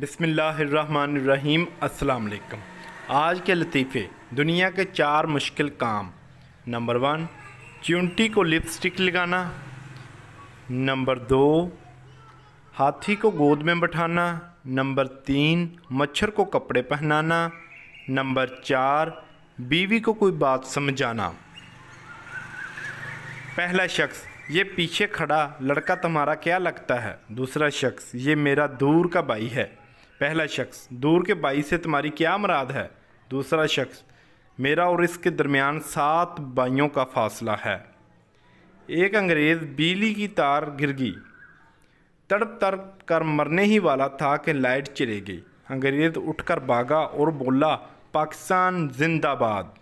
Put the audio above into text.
बिसमीम् अलकम आज के लतीफ़े दुनिया के चार मुश्किल काम नंबर वन चूंटी को लिपस्टिक लगाना नंबर दो हाथी को गोद में बैठाना नंबर तीन मच्छर को कपड़े पहनाना नंबर चार बीवी को कोई बात समझाना पहला शख्स ये पीछे खड़ा लड़का तुम्हारा क्या लगता है दूसरा शख्स ये मेरा दूर का भाई है पहला शख्स दूर के भाई से तुम्हारी क्या मराद है दूसरा शख्स मेरा और इसके दरमियान सात भाइयों का फासला है एक अंग्रेज़ बिजली की तार गिर गई तड़प तड़प कर मरने ही वाला था कि लाइट चली गई अंग्रेज़ उठकर भागा और बोला पाकिस्तान जिंदाबाद